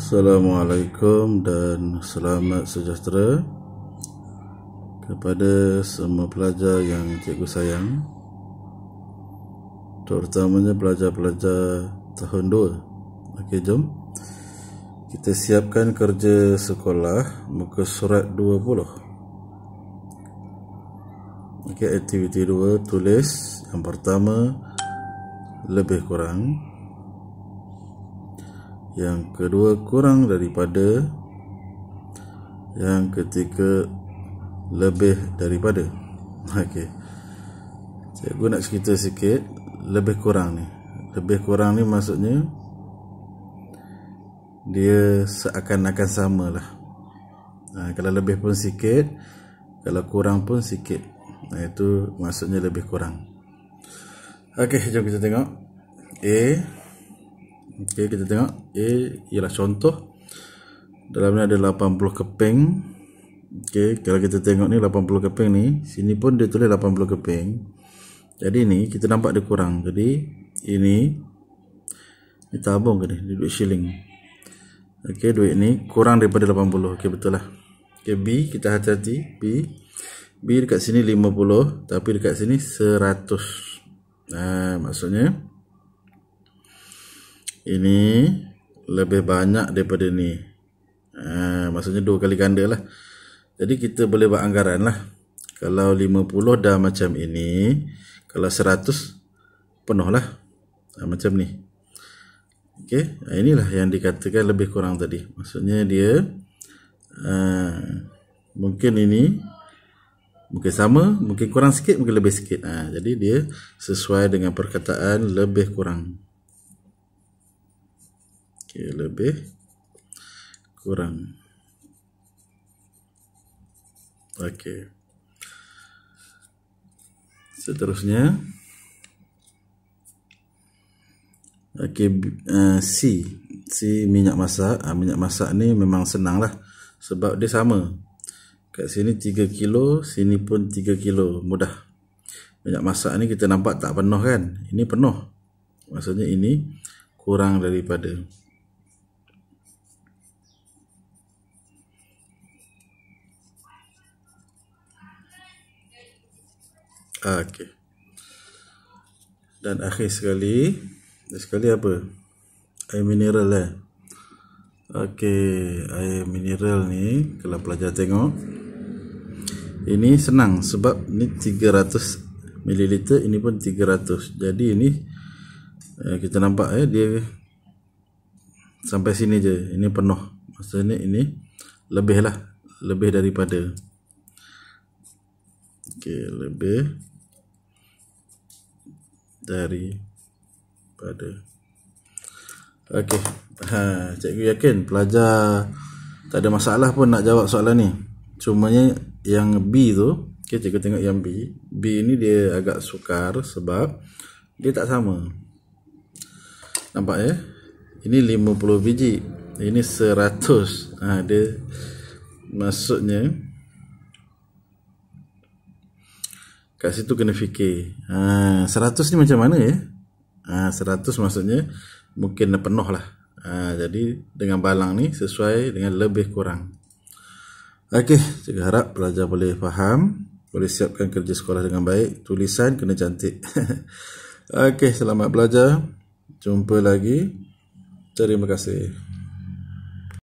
Assalamualaikum dan selamat sejahtera kepada semua pelajar yang cikgu sayang terutamanya pelajar-pelajar tahun 2 ok jom kita siapkan kerja sekolah muka surat 20 ok aktiviti 2 tulis yang pertama lebih kurang yang kedua kurang daripada yang ketiga lebih daripada okey cikgu nak cerita sikit lebih kurang ni lebih kurang ni maksudnya dia seakan-akan samalah ha, kalau lebih pun sikit kalau kurang pun sikit nah, ha, itu maksudnya lebih kurang okey jom kita tengok a Okey, kita tengok A ialah contoh dalam ni ada 80 keping. Okey, kalau kita tengok ni 80 keping ni, sini pun dia tulis 80 keping. Jadi ni kita nampak dia kurang. Jadi ini ni tabung ke ni? Dia duit shilling. Okey, duit ni kurang daripada 80. Okey, betul lah. Okey, B kita hati-hati. B B dekat sini 50, tapi dekat sini 100. Nah, maksudnya ini lebih banyak daripada ni ha, maksudnya dua kali ganda lah jadi kita boleh buat anggaran lah kalau 50 dah macam ini kalau 100 penuh lah ha, macam ni ok ha, inilah yang dikatakan lebih kurang tadi maksudnya dia ha, mungkin ini mungkin sama mungkin kurang sikit mungkin lebih sikit ha, jadi dia sesuai dengan perkataan lebih kurang okay, lebih kurang okey seterusnya okey uh, C C minyak masak uh, minyak masak ni memang senang lah sebab dia sama kat sini 3 kilo sini pun 3 kilo mudah minyak masak ni kita nampak tak penuh kan ini penuh maksudnya ini kurang daripada Ah, okey. Dan akhir sekali, sekali apa? Air mineral lah. Eh? Okey, air mineral ni kalau pelajar tengok ini senang sebab ni 300 ml ini pun 300. Jadi ini eh, kita nampak eh dia sampai sini je. Ini penuh. Maksudnya ini lebih lah lebih daripada Okey, lebih dari pada okey ha cikgu yakin pelajar tak ada masalah pun nak jawab soalan ni Cuma yang B tu okey cikgu tengok yang B B ni dia agak sukar sebab dia tak sama nampak ya eh? ini 50 biji ini 100 ha dia maksudnya Kat situ kena fikir ha, 100 ni macam mana ya ha, 100 maksudnya Mungkin dah penuh lah ha, Jadi dengan balang ni sesuai dengan lebih kurang Okey, saya harap pelajar boleh faham Boleh siapkan kerja sekolah dengan baik Tulisan kena cantik Okey, selamat belajar Jumpa lagi Terima kasih